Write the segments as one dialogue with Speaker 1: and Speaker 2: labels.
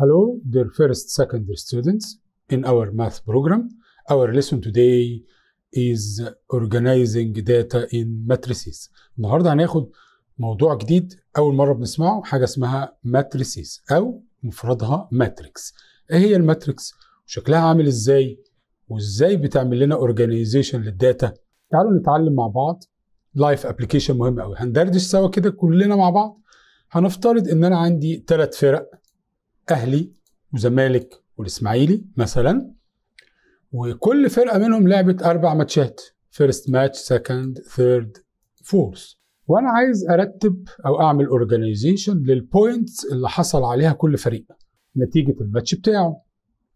Speaker 1: Hello, dear first year students. In our math program, our lesson today is organizing data in matrices. النهارده هناخد موضوع جديد أول مرة بنسمعه حاجة اسمها matrices أو مفردها matrix. إيه هي الماتريكس؟ وشكلها عامل إزاي؟ وإزاي بتعمل لنا organization للداتا؟ تعالوا نتعلم مع بعض لايف ابلكيشن مهم قوي هندردش سوا كده كلنا مع بعض هنفترض ان انا عندي ثلاث فرق اهلي وزمالك والاسماعيلي مثلا وكل فرقه منهم لعبت اربع ماتشات فيرست ماتش سكند ثيرد فورث وانا عايز ارتب او اعمل اورجانيزيشن للبوينتس اللي حصل عليها كل فريق نتيجه الماتش بتاعه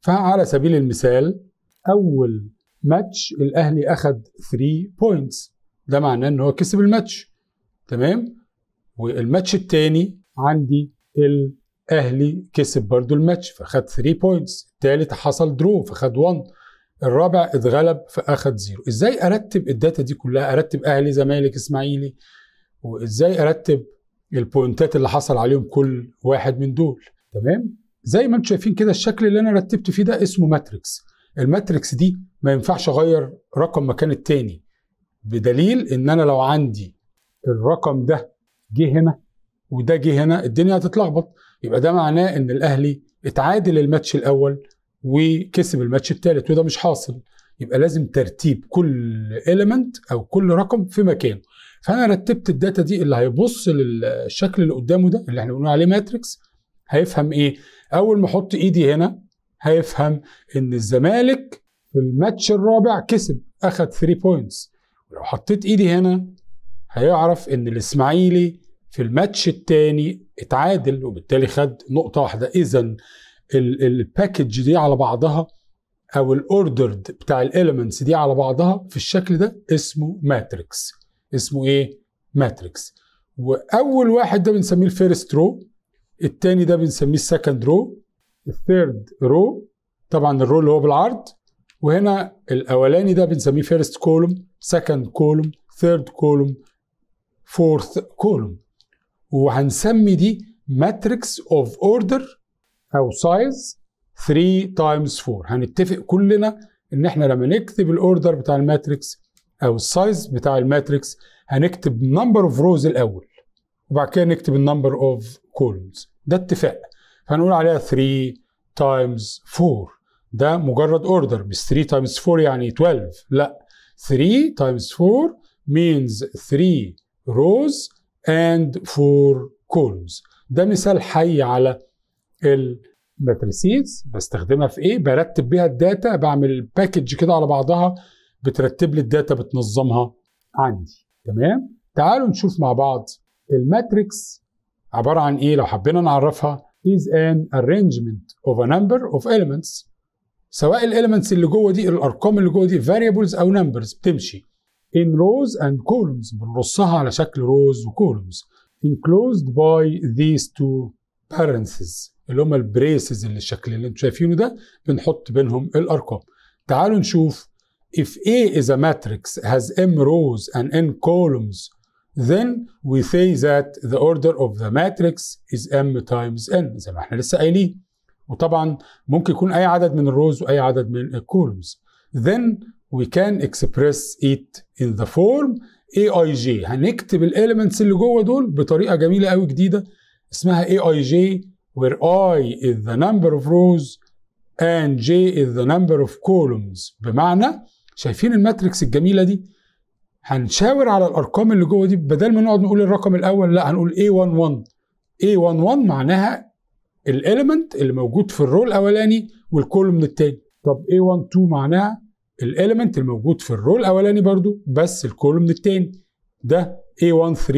Speaker 1: فعلى سبيل المثال اول ماتش الاهلي اخذ 3 بوينتس ده معناه ان هو كسب الماتش تمام والماتش التاني عندي ال اهلي كسب برضو الماتش فخد 3 بوينتس الثالث حصل درو فخد 1 الرابع اتغلب فاخد 0 ازاي ارتب الداتا دي كلها ارتب اهلي زمالك اسماعيلي وازاي ارتب البوينتات اللي حصل عليهم كل واحد من دول تمام زي ما انتم شايفين كده الشكل اللي انا رتبت فيه ده اسمه ماتريكس الماتريكس دي ما ينفعش اغير رقم مكان التاني بدليل ان انا لو عندي الرقم ده جه هنا وده جه هنا الدنيا هتتلخبط يبقى ده معناه ان الاهلي اتعادل الماتش الاول وكسب الماتش الثالث وده مش حاصل يبقى لازم ترتيب كل ايليمنت او كل رقم في مكانه فانا رتبت الداتا دي اللي هيبص للشكل اللي قدامه ده اللي احنا بنقول عليه ماتريكس هيفهم ايه اول ما احط ايدي هنا هيفهم ان الزمالك في الماتش الرابع كسب اخد 3 بوينتس ولو حطيت ايدي هنا هيعرف ان الاسماعيلي في الماتش الثاني اتعادل وبالتالي خد نقطة واحدة إذا الباكج دي على بعضها أو الأوردرد بتاع الإيلمنتس دي على بعضها في الشكل ده اسمه ماتريكس اسمه إيه؟ ماتريكس وأول واحد ده بنسميه الفيرست رو الثاني ده بنسميه السكند رو الثيرد رو طبعا الرو اللي هو بالعرض وهنا الاولاني ده بنسميه فيرست كولوم سكند كولوم ثيرد كولوم فورث كولوم وهنسمي دي ماتريكس اوف اوردر او سايز 3 تايمز 4 هنتفق كلنا ان احنا لما نكتب الاوردر بتاع الماتريكس او السايز بتاع الماتريكس هنكتب نمبر اوف روز الاول وبعد كده نكتب النمبر اوف كولمز ده اتفاق فهنقول عليها 3 تايمز 4 ده مجرد اوردر مش 3 تايمز 4 يعني 12 لا 3 تايمز 4 means 3 rows and for cones ده مثال حي على الماتريسيز بستخدمها في ايه برتب بيها الداتا بعمل باكج كده على بعضها بترتب لي الداتا بتنظمها عندي تمام تعالوا نشوف مع بعض الماتريكس عبارة عن ايه لو حبينا نعرفها is an arrangement of a number of elements سواء الاليمنتس اللي جوه دي الارقام اللي جوه دي variables او numbers بتمشي in rows and columns بنرصها على شكل rows و columns enclosed by these two parentheses اللي هم البريسز اللي الشكل اللي انتم شايفينه ده بنحط بينهم الارقام تعالوا نشوف if A is a matrix has m rows and n columns then we say that the order of the matrix is m times n زي ما احنا لسه قايلين وطبعا ممكن يكون اي عدد من الروز واي عدد من الكولومز then we can express it in the form AIJ هنكتب الاليمنتس اللي جوه دول بطريقه جميله قوي جديده اسمها AIJ where i is the number of rows and j is the number of columns بمعنى شايفين الماتريكس الجميله دي هنشاور على الارقام اللي جوه دي بدل ما نقعد نقول الرقم الاول لا هنقول a11 a11 معناها الاليمنت اللي موجود في الرو الاولاني والكولوم الثاني طب a12 معناها الاليمنت الموجود في الرول الاولاني برضو بس الكولوم الثاني ده A13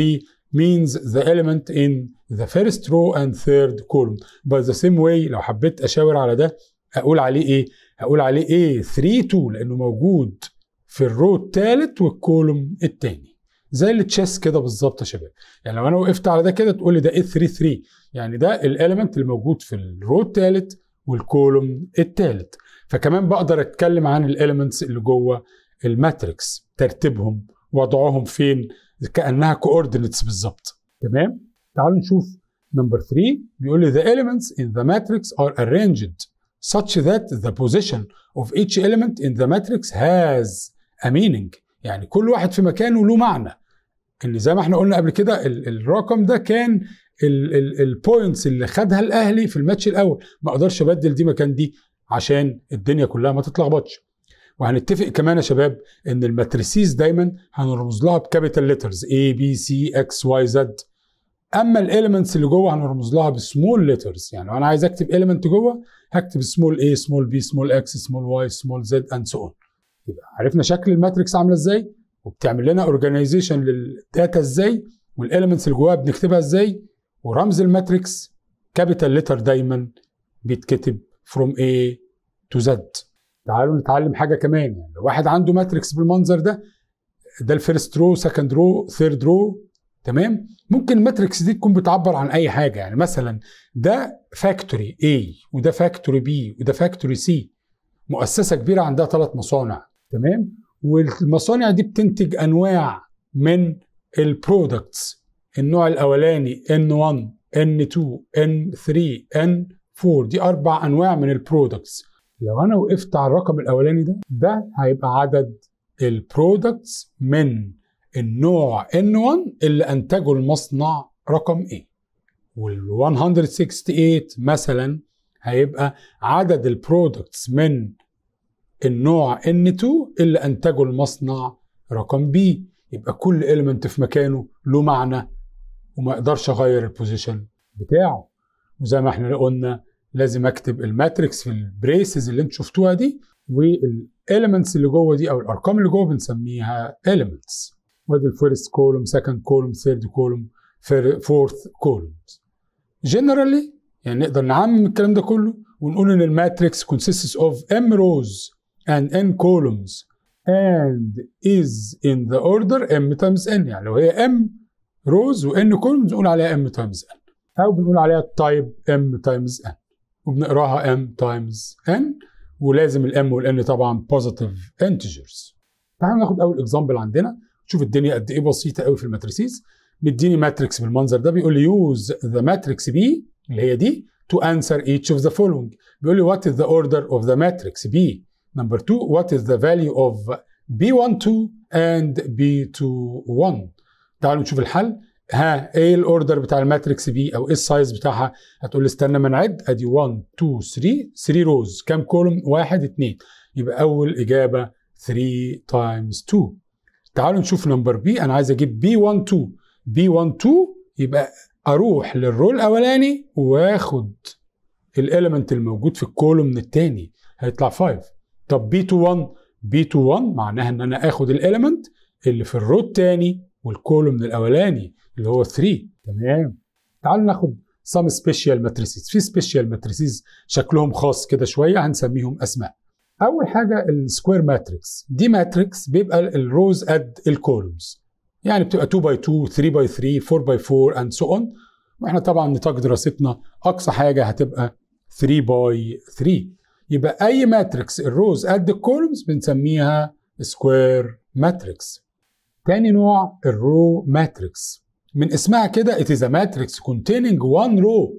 Speaker 1: means the element in the first row and third column by the same way لو حبيت اشاور على ده اقول عليه ايه هقول عليه ايه 32 لانه موجود في الرو الثالث والكولوم الثاني زي التشيس كده بالظبط يا شباب يعني لو انا وقفت على ده كده تقول لي ده A33 يعني ده الاليمنت اللي موجود في الرو الثالث والكولوم الثالث فكمان بقدر اتكلم عن الاليمنتس اللي جوه الماتريكس ترتيبهم وضعهم فين كانها كوردينتس بالظبط تمام تعالوا نشوف نمبر 3 بيقول لي the elements in the matrix are arranged such that the position of each element in the matrix has a meaning يعني كل واحد في مكانه له معنى ان زي ما احنا قلنا قبل كده الرقم ده كان البوينتس اللي خدها الاهلي في الماتش الاول ما اقدرش ابدل دي مكان دي عشان الدنيا كلها ما تتلخبطش وهنتفق كمان يا شباب ان الماتريسيز دايما هنرمز لها بكابيتال ليترز A B C X Y Z اما الاليمنتس اللي جوه هنرمز لها بسمول ليترز يعني لو انا عايز اكتب اليمنت جوه هكتب سمول A سمول B سمول X سمول Y سمول Z اند سو اون يبقى عرفنا شكل الماتريكس عامله ازاي وبتعمل لنا اورجانيزيشن للداتا ازاي والاليمنتس اللي جواها بنكتبها ازاي ورمز الماتريكس كابيتال ليتر دايما بيتكتب from A تزد تعالوا نتعلم حاجه كمان يعني لو واحد عنده ماتريكس بالمنظر ده ده الفيرست رو سكند رو ثيرد رو تمام ممكن الماتريكس دي تكون بتعبر عن اي حاجه يعني مثلا ده فاكتوري اي وده فاكتوري بي وده فاكتوري سي مؤسسه كبيره عندها ثلاث مصانع تمام والمصانع دي بتنتج انواع من البرودكتس النوع الاولاني ان 1 ان 2 ان 3 ان 4 دي اربع انواع من البرودكتس لو انا وقفت على الرقم الاولاني ده ده هيبقى عدد البرودكتس من النوع N1 اللي انتجه المصنع رقم A وال 168 مثلا هيبقى عدد البرودكتس من النوع N2 اللي انتجه المصنع رقم B يبقى كل إلمنت في مكانه له معنى وما اقدرش اغير البوزيشن بتاعه وزي ما احنا قلنا لازم اكتب الماتريكس في البريسز اللي انت شفتوها دي والاليمنتس اللي جوه دي او الارقام اللي جوه بنسميها اليمنتس وادي الفيرست كولوم سكند كولوم ثيرد كولوم فورث كولوم جنرالي يعني نقدر نعمم الكلام ده كله ونقول ان الماتريكس كونسيستس of m rows and n columns and is in the order m تايمز n يعني لو هي m rows وان كولومز نقول عليها m تايمز n او بنقول عليها تايب m تايمز n وبنقراها m تايمز n ولازم الام والان طبعا بوزيتيف انتجرز تعالوا ناخد اول اكزامبل عندنا شوف الدنيا قد ايه بسيطه قوي في الماتريسيز مديني ماتريكس بالمنظر ده بيقول لي يوز ذا ماتريكس بي اللي هي دي تو انسر ايتش اوف ذا فولوينج بيقول لي ذا اوردر اوف ذا ماتريكس بي نمبر 2 وات از ذا فاليو اوف بي 1 2 12 بي 2 21 تعالوا نشوف الحل ها ايه الاوردر بتاع الماتريكس بي او ايه السايز بتاعها هتقول لي استنى ما نعد ادي 1 2 3 3 روز كام كولوم 1 2 يبقى اول اجابه 3 تايمز 2 تعالوا نشوف نمبر بي انا عايز اجيب بي 1 2 بي 1 2 يبقى اروح للرو الاولاني واخد الاليمنت الموجود في الكولوم الثاني هيطلع 5 طب بي 2 1 بي 2 1 معناها ان انا اخد الاليمنت اللي في الرو الثاني والكولوم الاولاني اللي هو 3 تمام تعالوا ناخد سام سبيشال ماتريسز في سبيشال ماتريسز شكلهم خاص كده شويه هنسميهم اسماء اول حاجه السكوير ماتريكس دي ماتريكس بيبقى الروز قد الكولومز يعني بتبقى 2 باي 2 3 باي 3 4 باي 4 اند سو اون واحنا طبعا نطاق دراستنا اقصى حاجه هتبقى 3 باي 3 يبقى اي ماتريكس الروز قد الكولومز بنسميها سكوير ماتريكس تاني نوع الرو ماتريكس من اسمها كده it is a matrix containing one row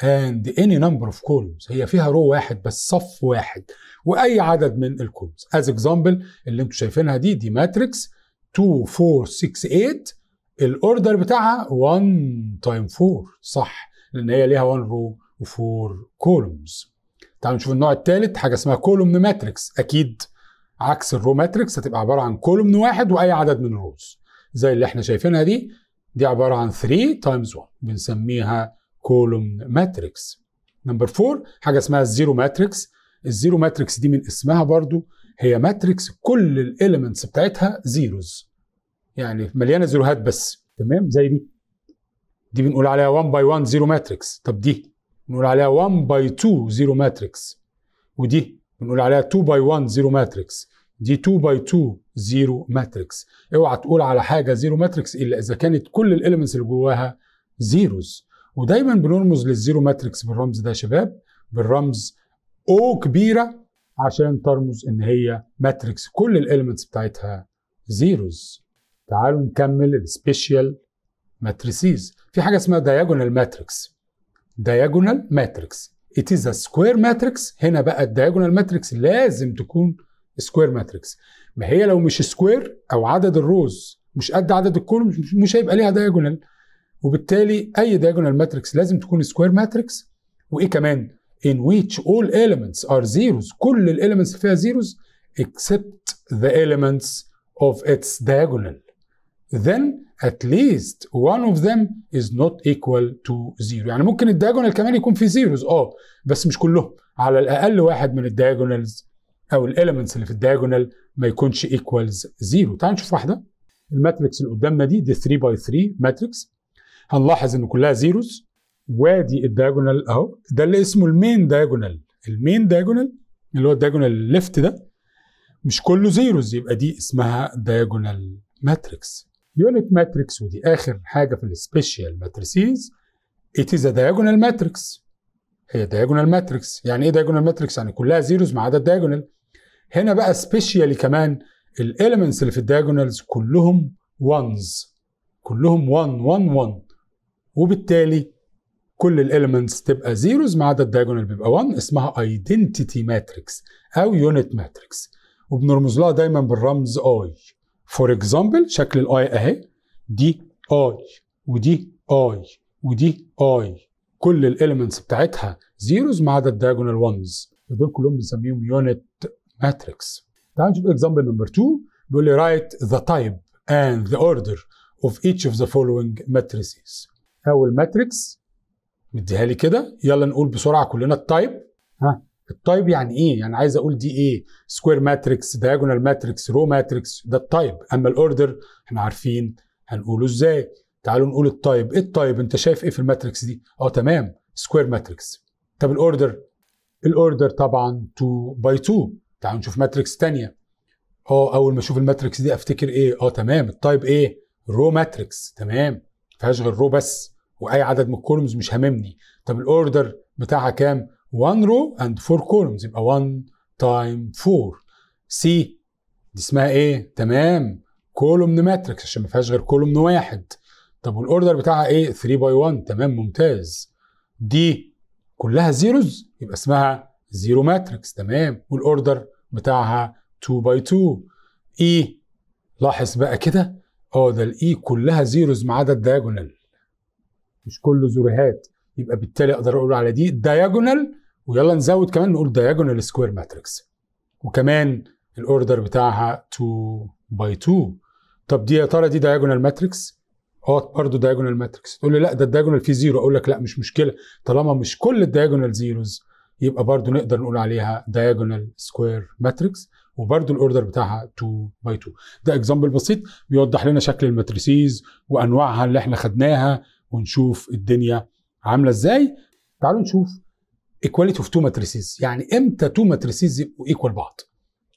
Speaker 1: and any number of columns هي فيها رو واحد بس صف واحد واي عدد من الكولمز از اكزامبل اللي انتم شايفينها دي دي ماتريكس 2 4 6 8 الاوردر بتاعها 1 تايم 4 صح لان هي ليها 1 رو و4 كولومز تعالوا نشوف النوع الثالث حاجه اسمها كولوم ماتريكس اكيد عكس الرو ماتريكس هتبقى عباره عن كولومن واحد واي عدد من الروز زي اللي احنا شايفينها دي دي عباره عن 3 تايمز 1 بنسميها كولومن ماتريكس نمبر 4 حاجه اسمها الزيرو ماتريكس الزيرو ماتريكس دي من اسمها برضو هي ماتريكس كل الاليمنتس بتاعتها زيروز يعني مليانه زيروهات بس تمام زي دي دي بنقول عليها 1 باي 1 زيرو ماتريكس طب دي بنقول عليها 1 باي 2 زيرو ماتريكس ودي بنقول عليها 2 باي 1 زيرو ماتريكس دي 2 باي 2 زيرو ماتريكس اوعى تقول على حاجه زيرو ماتريكس الا اذا كانت كل الاليمنتس اللي جواها زيروز ودايما بنرمز للزيرو ماتريكس بالرمز ده يا شباب بالرمز او كبيره عشان ترمز ان هي ماتريكس كل الاليمنتس بتاعتها زيروز تعالوا نكمل السبيشال ماتريسيز في حاجه اسمها دايجونال ماتريكس دايجونال ماتريكس it is a square matrix هنا بقى الدياجونال ماتريكس لازم تكون سكوير ماتريكس ما هي لو مش سكوير او عدد الروز مش قد عدد الكولوم مش هيبقى ليها دياجونال وبالتالي اي دياجونال ماتريكس لازم تكون سكوير ماتريكس وايه كمان in which all elements are zeros كل الاليمنتس فيها zeros except the elements of its diagonal then at least one of them is not equal to zero يعني ممكن الدياجونال كمان يكون فيه زيروز اه بس مش كلهم على الاقل واحد من الدياجونالز او الاليمنتس اللي في الدياجونال ما يكونش ايكوالز زيرو تعال نشوف واحده الماتريكس اللي قدامنا دي دي 3 باي 3 ماتريكس هنلاحظ ان كلها زيروز وادي الدياجونال اهو ده اللي اسمه المين دياجونال المين دياجونال اللي هو الدياجونال الليفت ده مش كله زيروز يبقى دي اسمها دياجونال ماتريكس unit matrix ودي آخر حاجة في السبيشال ماتريسيز it is a diagonal matrix هي diagonal matrix يعني ايه diagonal matrix يعني كلها زيروز ما عدا الدياجونال هنا بقى سبيشالي كمان الاليمنتس اللي في الدياجونالز كلهم ones كلهم 1 1 1 وبالتالي كل الاليمنتس تبقى زيروز ما عدا الدياجونال بيبقى 1 اسمها ايدنتيتي ماتريكس او يونت ماتريكس وبنرمز لها دايما بالرمز اي فور اكزامبل شكل الاي اهي دي اي ودي اي ودي اي كل الاليمنتس بتاعتها زيروز ما عدا الدايجونال 1's دول كلهم بنسميهم يونت ماتريكس تعال نشوف اكزامبل نمبر 2 بيقول لي رايت ذا تايب اند ذا اوردر اوف each اوف ذا فولوينج matrices اول ماتريكس مديها لي كده يلا نقول بسرعه كلنا التايب ها التايب يعني ايه يعني عايز اقول دي ايه سكوير ماتريكس دايجونال ماتريكس رو ماتريكس ده التايب اما الاوردر احنا عارفين هنقوله ازاي تعالوا نقول التايب ايه التايب انت شايف ايه في الماتريكس دي اه تمام سكوير ماتريكس طب الاوردر الاوردر طبعا 2 باي 2 تعالوا نشوف ماتريكس ثانيه اه اول ما اشوف الماتريكس دي افتكر ايه اه تمام التايب ايه رو ماتريكس تمام فيهاش غير رو بس واي عدد من الكولمز مش هاممني طب الاوردر بتاعها كام 1 رو اند 4 columns يبقى 1 تايم 4 سي دي اسمها ايه تمام كولومن ماتريكس عشان ما فيهاش غير كولومن واحد طب والاوردر بتاعها ايه 3 باي 1 تمام ممتاز دي كلها زيروز يبقى اسمها زيرو ماتريكس تمام والاوردر بتاعها 2 باي 2 اي لاحظ بقى كده اه ده الاي e كلها زيروز ما عدا الدياجونال مش كله زروهات يبقى بالتالي اقدر اقول على دي دياجونال ويلا نزود كمان نقول دياجونال سكوير ماتريكس وكمان الاوردر بتاعها 2 باي 2 طب دي يا ترى دي دياجونال ماتريكس اه برضه دياجونال ماتريكس تقول لي لا ده الدياجونال فيه زيرو اقول لك لا مش مشكله طالما مش كل الدياجونال زيروز يبقى برضه نقدر نقول عليها دياجونال سكوير ماتريكس وبرضه الاوردر بتاعها 2 باي 2 ده اكزامبل بسيط بيوضح لنا شكل الماتريسيز وانواعها اللي احنا خدناها ونشوف الدنيا عامله ازاي تعالوا نشوف ايكواليتي اوف تو ماتريسيز يعني امتى تو ماتريسيز يبقوا ايكوال بعض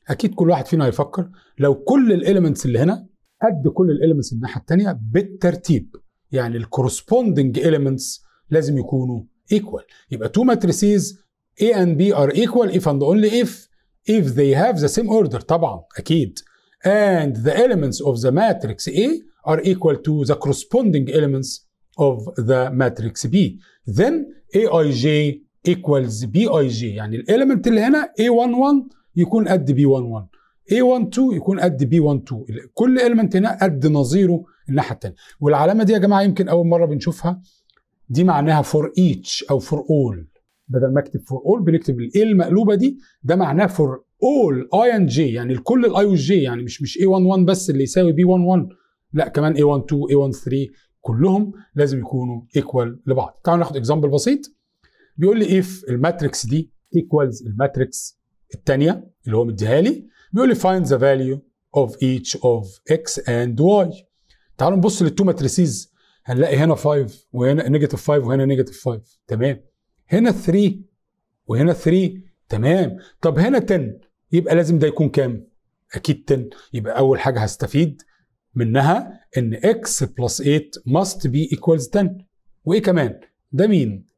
Speaker 1: اكيد كل واحد فينا هيفكر لو كل الاليمنتس اللي هنا قد كل الاليمنتس الناحيه الثانيه بالترتيب يعني الكورسبوندنج اليمنتس لازم يكونوا ايكوال يبقى تو ماتريسيز A and B are equal if and only if if they have the same order طبعا اكيد and the elements of the matrix A are equal to the corresponding elements of the matrix B then AIJ ايكوالز بي اي جي يعني الاليمنت اللي هنا اي 11 يكون قد بي 11 اي 12 يكون قد بي 12 كل اليمنت هنا قد نظيره الناحيه الثانيه والعلامه دي يا جماعه يمكن اول مره بنشوفها دي معناها فور ايتش او فور اول بدل ما اكتب فور اول بنكتب الاي المقلوبه دي ده معناه فور اول اي ان جي يعني الكل الاي والجي يعني مش مش اي 11 بس اللي يساوي بي 11 لا كمان اي 12 اي 13 كلهم لازم يكونوا ايكوال لبعض تعالوا ناخد اكزامبل بسيط بيقول لي اف الماتريكس دي ايكوالز الماتريكس الثانيه اللي هو مديها لي بيقول لي فايند ذا فاليو اوف ايتش اوف اكس اند واي تعالوا نبص للتو ماتريسيز هنلاقي هنا 5 وهنا نيجاتيف 5 وهنا نيجاتيف 5 تمام هنا 3 وهنا 3 تمام طب هنا 10 يبقى لازم ده يكون كام؟ اكيد 10 يبقى اول حاجه هستفيد منها ان اكس بلس 8 ماست بي ايكوالز 10 وايه كمان؟ ده مين؟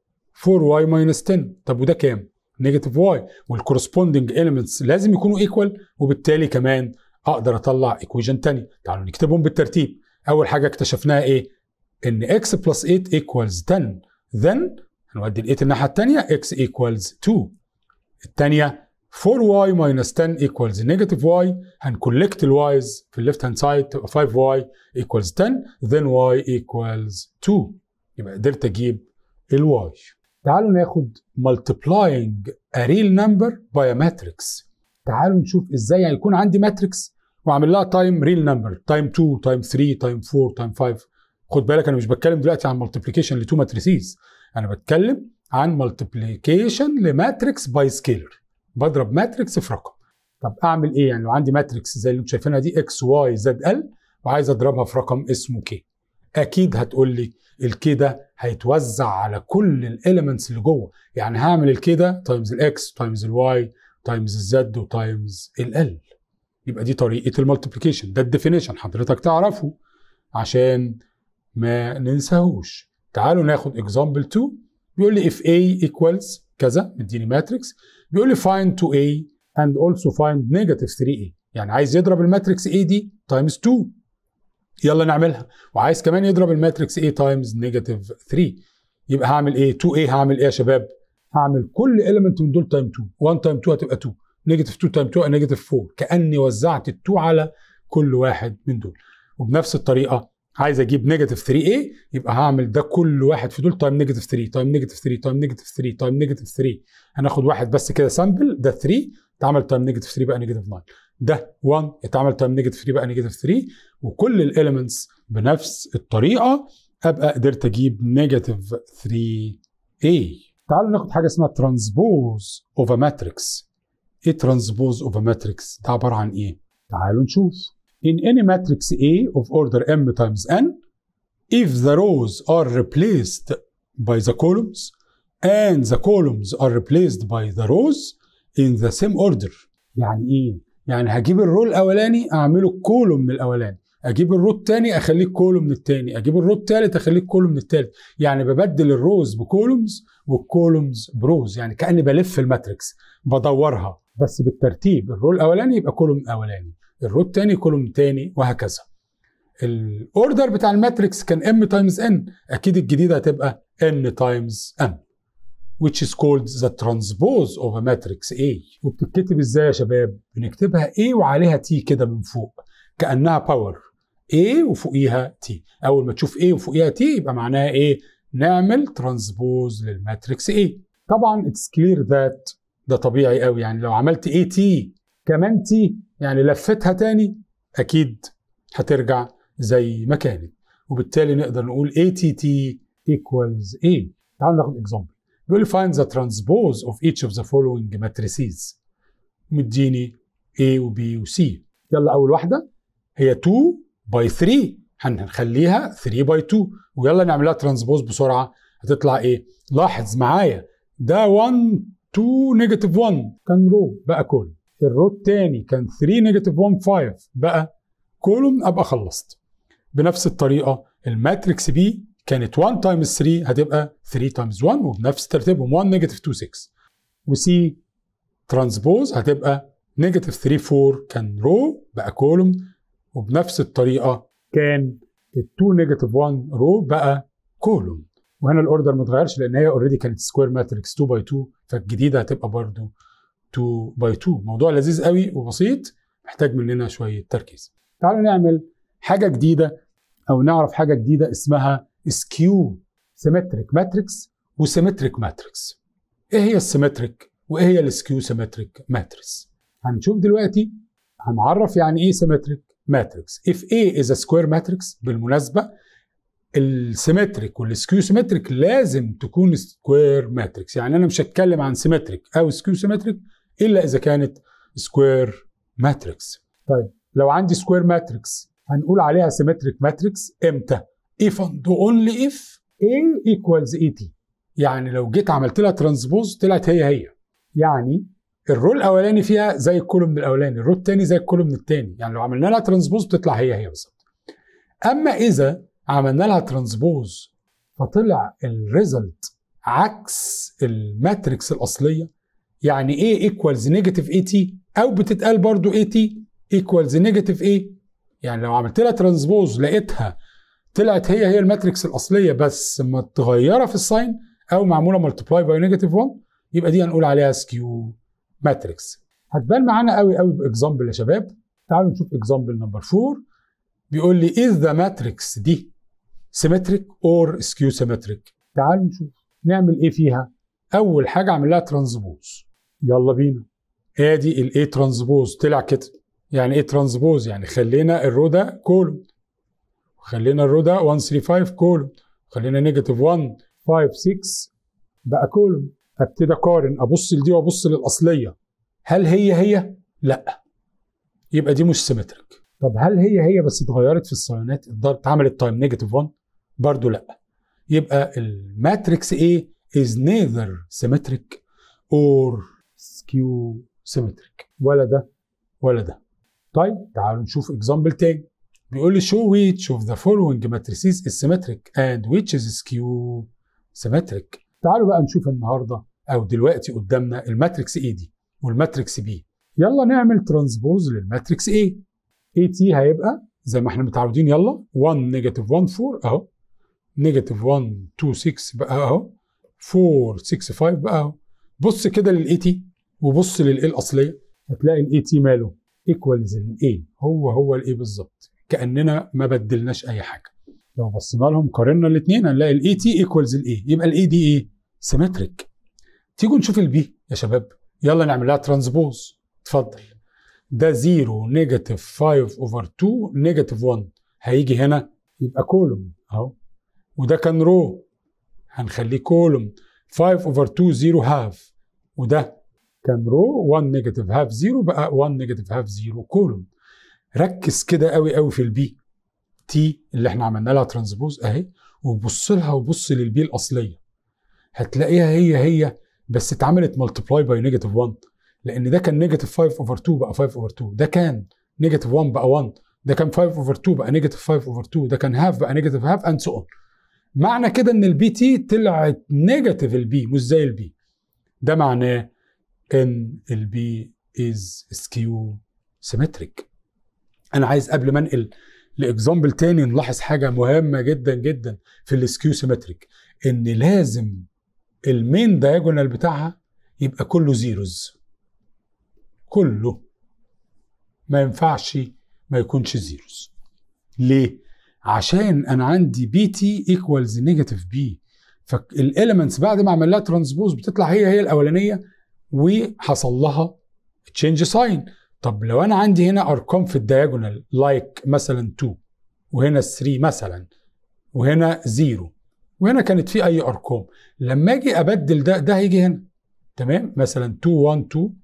Speaker 1: 4 واي ماينس 10 طب وده كام؟ نيجاتيف واي والكورسبوندنج اليمنتس لازم يكونوا ايكوال وبالتالي كمان اقدر اطلع ايكويجن تاني تعالوا نكتبهم بالترتيب اول حاجه اكتشفناها ايه؟ ان x بلس 8 equals 10 then هنودي ال 8 الناحيه الثانيه x equals 2 الثانيه 4y minus 10 equals negative y هنكولكت الوايز في الليفت هاند سايد تبقى 5y equals 10 then y equals 2 يبقى قدرت اجيب الواي تعالوا ناخد multiplying real number by a matrix تعالوا نشوف ازاي هيكون يعني عندي ماتريكس واعمل لها تايم ريل نمبر تايم 2 تايم 3 تايم 4 تايم 5 خد بالك انا مش بتكلم دلوقتي عن مالتيبليكيشن لتو ماتريسيز انا بتكلم عن مالتيبليكيشن لماتريكس باي سكيلر بضرب ماتريكس في رقم طب اعمل ايه يعني لو عندي ماتريكس زي اللي انتم شايفينها دي اكس واي زد ال وعايز اضربها في رقم اسمه كي اكيد هتقول لي الكي ده هيتوزع على كل الاليمنتس اللي جوه يعني هعمل الكي ده تايمز الاكس تايمز الواي تايمز الزد وتايمز الال يبقى دي طريقه المالتيبليكيشن ده الديفينيشن حضرتك تعرفه عشان ما ننساهوش تعالوا ناخد اكزامبل 2 بيقول لي اف اي ايكوالز كذا مديني ماتريكس بيقول لي فايند 2 اي اند اولسو فايند نيجاتيف 3 اي يعني عايز يضرب الماتريكس اي دي تايمز 2 يلا نعملها وعايز كمان يضرب الماتريكس A تايمز نيجاتيف 3 يبقى هعمل ايه 2A هعمل ايه يا شباب هعمل كل element من دول تايم 2 1 تايم 2 هتبقى 2 نيجاتيف 2 تايم 2 نيجاتيف 4 كاني وزعت ال 2 على كل واحد من دول وبنفس الطريقه عايز اجيب نيجاتيف 3A يبقى هعمل ده كل واحد في دول تايم نيجاتيف 3 تايم نيجاتيف 3 تايم نيجاتيف 3 تايم نيجاتيف 3 هناخد واحد بس كده سامبل ده 3 اتعمل تايم نيجاتيف 3 بقى نيجاتيف 9 ده 1 اتعمل تايم نيجاتيف 3 بقى نيجاتيف 3 وكل الاليمنتس بنفس الطريقه ابقى قدرت اجيب نيجاتيف 3 اي تعالوا ناخد حاجه اسمها ترانسبوز اوف ماتريكس ايه ترانسبوز اوف ماتريكس ده عباره عن ايه تعالوا نشوف in any matrix A of order m times n if the rows are replaced by the columns and the columns are replaced by the rows in the same order يعني ايه يعني هجيب الرو الاولاني اعمله كولوم من الاولاني اجيب الرو الثاني اخليه كولوم من الثاني اجيب الرو الثالث اخليه كولوم من الثالث يعني ببدل الروز بكولومز والكولومز بروز يعني كاني بلف الماتريكس بدورها بس بالترتيب الرو الاولاني يبقى كولوم اولاني الرو الثاني كولوم ثاني وهكذا الاوردر بتاع الماتريكس كان ام تايمز ان اكيد الجديده هتبقى ان تايمز ان which is called the transpose of a matrix A وبتتكتب ازاي يا شباب؟ بنكتبها A وعليها T كده من فوق كأنها باور A وفوقيها T أول ما تشوف A وفوقيها T يبقى معناها إيه؟ نعمل ترانسبوز للماتريكس A طبعا it's clear that ده طبيعي قوي يعني لو عملت AT كمان T يعني لفتها تاني أكيد هترجع زي ما كانت وبالتالي نقدر نقول ATT equals A تعالوا ناخد example بيقول لي find the transpose of each of the following matrices مديني A و B و C يلا أول واحدة هي 2 by 3 هنخليها 3 by 2 ويلا نعملها ترانسبوز بسرعة هتطلع إيه؟ لاحظ معايا ده 1 2 نيجاتيف 1 كان رو بقى كول. الرو الثاني كان 3 نيجاتيف 1 5 بقى كولوم أبقى خلصت بنفس الطريقة الماتريكس بي كانت 1 تايمز 3 هتبقى 3 تايمز 1 وبنفس ترتيبهم 1 نيجاتيف 2 6 وسي ترانسبوز هتبقى نيجاتيف 3 4 كان رو بقى كولوم وبنفس الطريقه كان ال 2 نيجاتيف 1 رو بقى كولوم وهنا الاوردر ما اتغيرش لان هي اوريدي كانت سكوير ماتريكس 2 باي 2 فالجديده هتبقى برضو 2 باي 2 موضوع لذيذ قوي وبسيط محتاج مننا شويه تركيز تعالوا نعمل حاجه جديده او نعرف حاجه جديده اسمها سكيو سيمتريك ماتريكس وسيمتريك ماتريكس ايه هي السيمتريك وايه هي السكيو سيمتريك ماتريكس هنشوف دلوقتي هنعرف يعني ايه سيمتريك ماتريكس اف اي از ا سكوير ماتريكس بالمناسبة السيمتريك والسكيو سيمتريك لازم تكون سكوير ماتريكس يعني انا مش هتكلم عن سيمتريك او سكيو سيمتريك الا اذا كانت سكوير ماتريكس طيب لو عندي سكوير ماتريكس هنقول عليها سيمتريك ماتريكس امتى if only if A equals AT e يعني لو جيت عملت لها ترانسبوز طلعت هي هي يعني الرو الاولاني فيها زي الكولوم من الاولاني الرو الثاني زي الكولوم من الثاني يعني لو عملنا لها ترانسبوز بتطلع هي هي بالظبط اما اذا عملنا لها ترانسبوز فطلع الريزلت عكس الماتريكس الاصليه يعني A ايكوالز نيجاتيف اي تي او بتتقال برضو اي تي ايكوالز نيجاتيف اي يعني لو عملت لها ترانسبوز لقيتها طلعت هي هي الماتريكس الاصليه بس متغيره في الساين او معموله ملتبلاي باي نيجاتيف 1 يبقى دي هنقول عليها سكيو ماتريكس هتبان معانا قوي قوي باكزامبل يا شباب تعالوا نشوف اكزامبل نمبر 4 بيقول لي از ذا ماتريكس دي سيمتريك اور سكيو سيمتريك تعالوا نشوف نعمل ايه فيها اول حاجه اعمل لها ترانسبوز يلا بينا ادي الاي ترانسبوز طلع كده يعني ايه ترانسبوز يعني خلينا الرو ده كولوم خلينا الرو ده 135 كولوم خلينا نيجاتيف 156 بقى كولوم ابتدي اقارن ابص لدي وابص للاصليه هل هي هي؟ لا يبقى دي مش سيمتريك طب هل هي هي بس اتغيرت في الصيانات اتعملت تايم نيجاتيف 1 برضو لا يبقى الماتريكس A is neither symmetric or skew symmetric ولا ده ولا ده طيب تعالوا نشوف اكزامبل تاني بيقول لي show which of the following matrices is symmetric and which is skew symmetric تعالوا بقى نشوف النهارده او دلوقتي قدامنا الماتريكس A دي والماتريكس B يلا نعمل ترانسبوز للماتريكس A AT هيبقى زي ما احنا متعودين يلا 1 نيجاتيف 1 4 اهو نيجاتيف 1 2 6 بقى اهو 4 6 5 بقى اهو بص كده للاي تي وبص للاي الاصليه هتلاقي الاي تي ماله ايكوالز للاي هو هو الاي بالظبط كاننا ما بدلناش اي حاجه لو بصينا لهم قارنا الاثنين هنلاقي الاي تي ايكوالز الاي يبقى الاي دي ايه سيمتريك تيجوا نشوف البي يا شباب يلا نعمل لها ترانسبوز اتفضل ده 0 نيجاتيف 5 اوفر 2 نيجاتيف 1 هيجي هنا يبقى كولوم اهو وده كان رو هنخليه كولوم 5 اوفر 2 0 هاف وده كان رو 1 نيجاتيف هاف 0 بقى 1 نيجاتيف هاف 0 كولوم ركز كده قوي قوي في البي تي اللي احنا عملنا لها ترانسبوز اهي وبص لها وبص للبي الاصليه هتلاقيها هي هي بس اتعملت ملتبلاي باي نيجاتيف 1 لان ده كان نيجاتيف 5 اوفر 2 بقى 5 اوفر 2 ده كان نيجاتيف 1 بقى 1 ده كان 5 اوفر 2 بقى نيجاتيف 5 اوفر 2 ده كان هاف بقى نيجاتيف هاف اند سو اون معنى كده ان البي تي طلعت نيجاتيف البي مش زي البي ده معناه ان البي از سكيو سيمتريك انا عايز قبل ما انقل لاكزامبل تاني نلاحظ حاجه مهمه جدا جدا في السكيو سيمتريك ان لازم المين دايجونال بتاعها يبقى كله زيروز كله ما ينفعش ما يكونش زيروز ليه عشان انا عندي بي تي ايكوالز نيجاتيف بي فالاليمنتس بعد ما عمل لها ترانسبوز بتطلع هي هي الاولانيه وحصل لها تشينج ساين طب لو انا عندي هنا ارقام في الدياجونال لايك like مثلا 2 وهنا 3 مثلا وهنا 0 وهنا كانت في اي ارقام لما اجي ابدل ده ده هيجي هنا تمام مثلا 2 1 2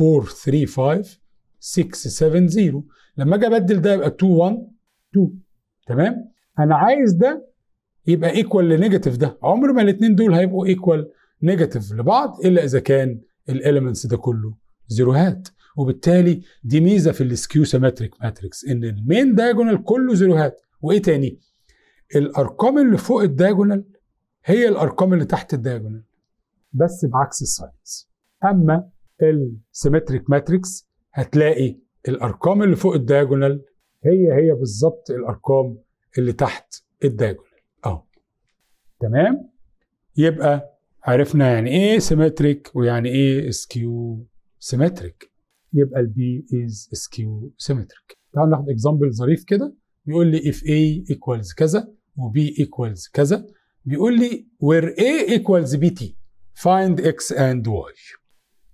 Speaker 1: 4 3 5 6 7 0 لما اجي ابدل ده يبقى 2 1 2 تمام انا عايز ده يبقى ايكوال لنيجاتيف ده عمر ما الاثنين دول هيبقوا ايكوال نيجاتيف لبعض الا اذا كان الاليمنتس ده كله زيروهات وبالتالي دي ميزه في السكيو سيمتريك ماتريكس ان المين دايجونال كله زيروهات وايه تاني الارقام اللي فوق الدايجونال هي الارقام اللي تحت الدايجونال بس بعكس الساينس اما السيمتريك ماتريكس هتلاقي الارقام اللي فوق الدايجونال هي هي بالظبط الارقام اللي تحت الدايجونال اهو تمام يبقى عرفنا يعني ايه سيمتريك ويعني ايه سكيو سيمتريك يبقى البي از سكيو سيمتريك تعال ناخد اكزامبل ظريف كده بيقول لي if A equals كذا و B equals كذا بيقول لي where A equals BT find X and Y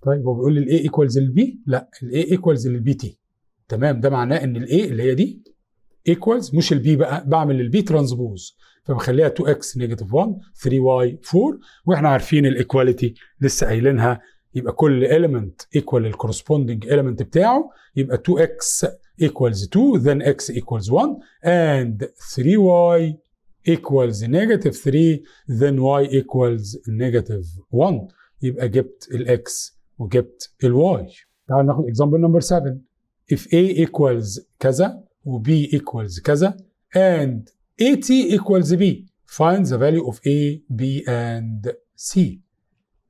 Speaker 1: طيب هو بيقول لي ال A equals ال B لا ال A equals ال BT تمام ده معناه ان ال A اللي هي دي equals مش ال B بقى بعمل ال B ترانسبوز فبخليها 2x نيجاتيف 1 3y 4 واحنا عارفين الايكواليتي لسه قايلينها يبقى كل element equal corresponding element بتاعه يبقى 2x equals 2 then x equals 1 and 3y equals negative 3 then y equals negative 1 يبقى جبت x وجبت y. تعال ناخد example number 7 if a equals كذا و b equals كذا and at equals b find the value of a b and c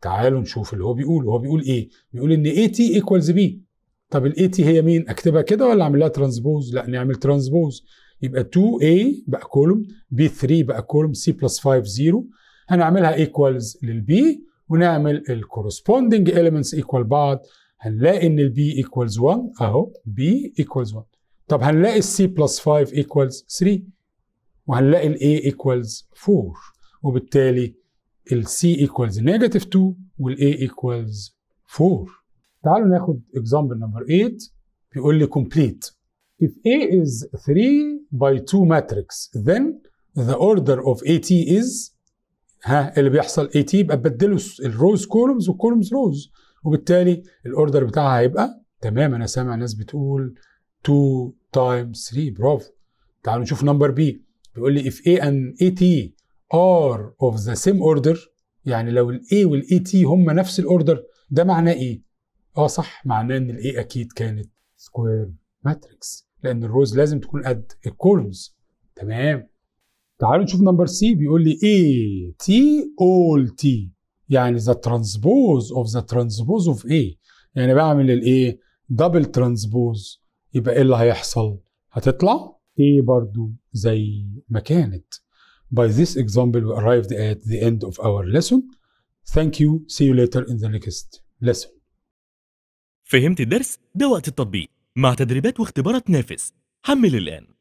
Speaker 1: تعالوا نشوف اللي هو بيقوله هو بيقول ايه بيقول ان اي تي ايكوالز بي طب الاي تي هي مين اكتبها كده ولا اعمل لها ترانسبوز لا نعمل ترانسبوز يبقى 2 a بقى كولوم بي 3 بقى كولوم سي بلس 5 0 هنعملها ايكوالز للبي ونعمل الكورسبوندنج اليمنتس ايكوال بعض هنلاقي ان البي ايكوالز 1 اهو بي ايكوالز 1 طب هنلاقي السي بلس 5 ايكوالز 3 وهنلاقي الاي ايكوالز 4 وبالتالي ال C equals negative 2 وال A equals 4 تعالوا ناخد example number 8 بيقول لي complete if A is 3 by 2 matrix then the order of AT is ها اللي بيحصل AT يبقى بدله الروز كولومز والكولومز روز وبالتالي الاوردر بتاعها هيبقى تمام انا سامع ناس بتقول 2 times 3 برافو تعالوا نشوف number B بيقول لي if A and AT ار اوف ذا سيم اوردر يعني لو الاي والاي تي هم نفس الاوردر ده معناه ايه؟ اه صح معناه ان الاي اكيد كانت سكوير ماتريكس لان الروز لازم تكون قد الكولومز تمام تعالوا نشوف نمبر سي بيقول لي اي تي اول تي يعني ذا ترانسبوز اوف ذا ترانسبوز اوف اي يعني بعمل الاي دبل ترانسبوز يبقى ايه اللي هيحصل هتطلع ايه برضو زي ما كانت By this example, we arrived at the end of our lesson. Thank you. See you later in the next lesson. فهمت الدرس؟ ده وقت التطبيق مع تدريبات واختبارات نافس. حمل الآن.